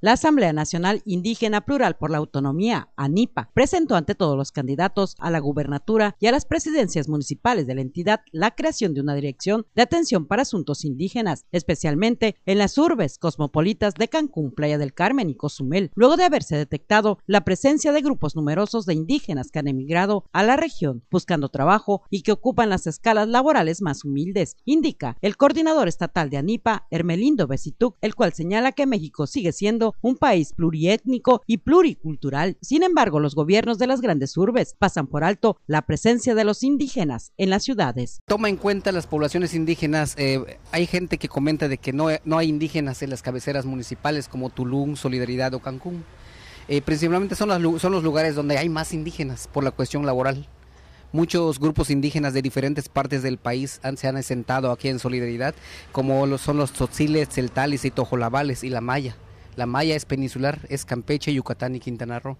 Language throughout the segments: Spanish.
La Asamblea Nacional Indígena Plural por la Autonomía, ANIPA, presentó ante todos los candidatos a la gubernatura y a las presidencias municipales de la entidad la creación de una dirección de atención para asuntos indígenas, especialmente en las urbes cosmopolitas de Cancún, Playa del Carmen y Cozumel, luego de haberse detectado la presencia de grupos numerosos de indígenas que han emigrado a la región buscando trabajo y que ocupan las escalas laborales más humildes, indica el coordinador estatal de ANIPA, Hermelindo Besituc, el cual señala que México sigue siendo un país pluriétnico y pluricultural. Sin embargo, los gobiernos de las grandes urbes pasan por alto la presencia de los indígenas en las ciudades. Toma en cuenta las poblaciones indígenas. Eh, hay gente que comenta de que no, hay indígenas en las cabeceras municipales como Tulum, Solidaridad o Cancún. Eh, principalmente son, son los lugares donde hay más indígenas por la cuestión laboral. Muchos grupos indígenas de diferentes partes del país se han asentado aquí en Solidaridad, como son los Tzotziles, celtales y tojolabales y la maya. La Maya es peninsular, es Campeche, Yucatán y Quintana Roo.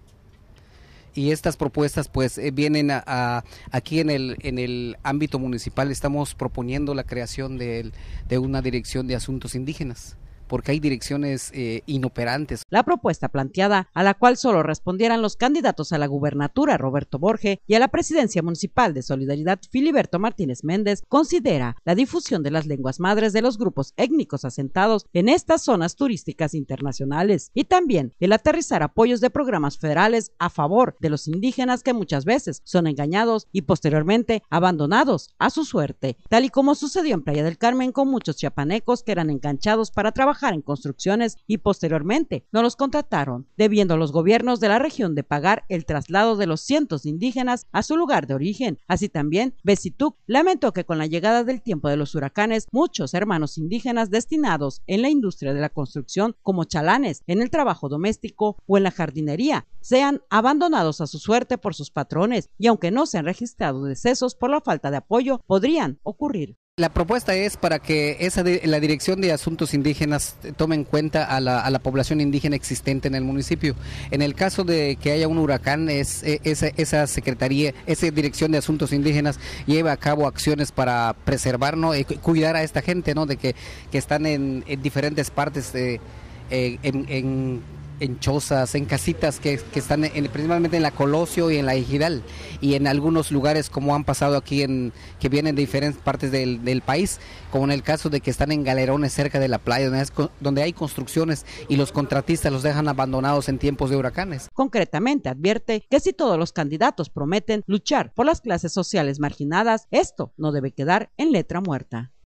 Y estas propuestas pues eh, vienen a, aquí en el, ámbito municipal, estamos proponiendo la creación de una dirección de asuntos indígenas porque hay direcciones eh, inoperantes. La propuesta planteada, a la cual solo respondieran los candidatos a la gubernatura Roberto Borge y a la presidencia municipal de Solidaridad Filiberto Martínez Méndez, considera la difusión de las lenguas madres de los grupos étnicos asentados en estas zonas turísticas internacionales y también el aterrizar apoyos de programas federales a favor de los indígenas que muchas veces son engañados y posteriormente abandonados a su suerte, tal y como sucedió en Playa del Carmen con muchos chiapanecos que eran enganchados para trabajar en construcciones y posteriormente no los contrataron, debiendo los gobiernos de la región de pagar el traslado de los cientos de indígenas a su lugar de origen. Así también, Besituc lamentó que con la llegada del tiempo de los huracanes, muchos hermanos indígenas destinados en la industria de la construcción como chalanes, en el trabajo doméstico o en la jardinería, sean abandonados a su suerte por sus patrones y aunque no se han registrado decesos por la falta de apoyo, podrían ocurrir. La propuesta es para que esa la Dirección de Asuntos Indígenas tome en cuenta a la, a la, población indígena existente en el municipio. En el caso de que haya un huracán, es, e, esa, Secretaría, esa Dirección de Asuntos Indígenas lleva a cabo acciones para preservarnos y eh, cuidar a esta gente, ¿no? De que, están en, diferentes partes. De, eh, en en chozas, en casitas que, están en, principalmente en la Colosio y en la Ejidal y en algunos lugares como han pasado aquí en que vienen de diferentes partes del, país, como en el caso de que están en galerones cerca de la playa donde hay construcciones y los contratistas los dejan abandonados en tiempos de huracanes. Concretamente advierte que si todos los candidatos prometen luchar por las clases sociales marginadas, esto no debe quedar en letra muerta.